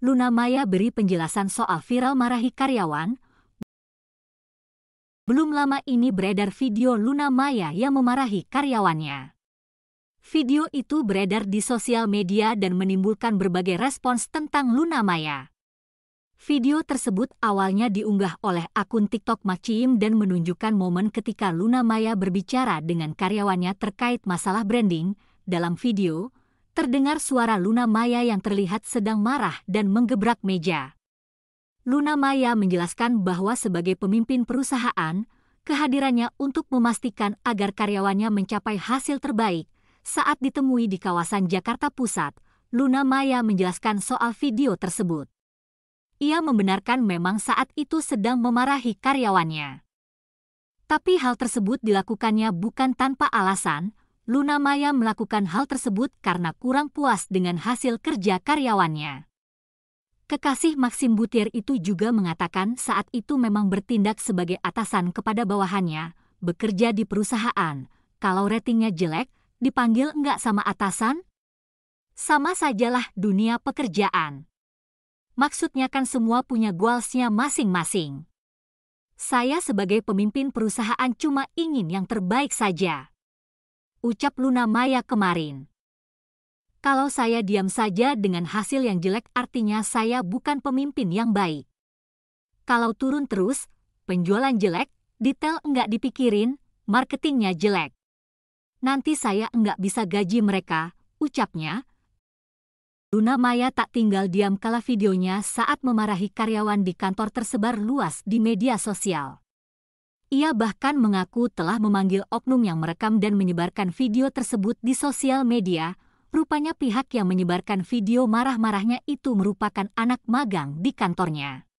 Luna Maya beri penjelasan soal viral marahi karyawan. Belum lama ini beredar video Luna Maya yang memarahi karyawannya. Video itu beredar di sosial media dan menimbulkan berbagai respons tentang Luna Maya. Video tersebut awalnya diunggah oleh akun TikTok Maciim dan menunjukkan momen ketika Luna Maya berbicara dengan karyawannya terkait masalah branding. Dalam video, terdengar suara Luna Maya yang terlihat sedang marah dan menggebrak meja. Luna Maya menjelaskan bahwa sebagai pemimpin perusahaan, kehadirannya untuk memastikan agar karyawannya mencapai hasil terbaik. Saat ditemui di kawasan Jakarta Pusat, Luna Maya menjelaskan soal video tersebut. Ia membenarkan memang saat itu sedang memarahi karyawannya. Tapi hal tersebut dilakukannya bukan tanpa alasan, Luna Maya melakukan hal tersebut karena kurang puas dengan hasil kerja karyawannya. Kekasih Maxim Butir itu juga mengatakan saat itu memang bertindak sebagai atasan kepada bawahannya, bekerja di perusahaan. Kalau ratingnya jelek, dipanggil enggak sama atasan? Sama sajalah dunia pekerjaan. Maksudnya kan semua punya goalsnya masing-masing. Saya sebagai pemimpin perusahaan cuma ingin yang terbaik saja ucap Luna Maya kemarin. Kalau saya diam saja dengan hasil yang jelek artinya saya bukan pemimpin yang baik. Kalau turun terus, penjualan jelek, detail enggak dipikirin, marketingnya jelek. Nanti saya enggak bisa gaji mereka, ucapnya. Luna Maya tak tinggal diam kala videonya saat memarahi karyawan di kantor tersebar luas di media sosial. Ia bahkan mengaku telah memanggil oknum yang merekam dan menyebarkan video tersebut di sosial media. Rupanya pihak yang menyebarkan video marah-marahnya itu merupakan anak magang di kantornya.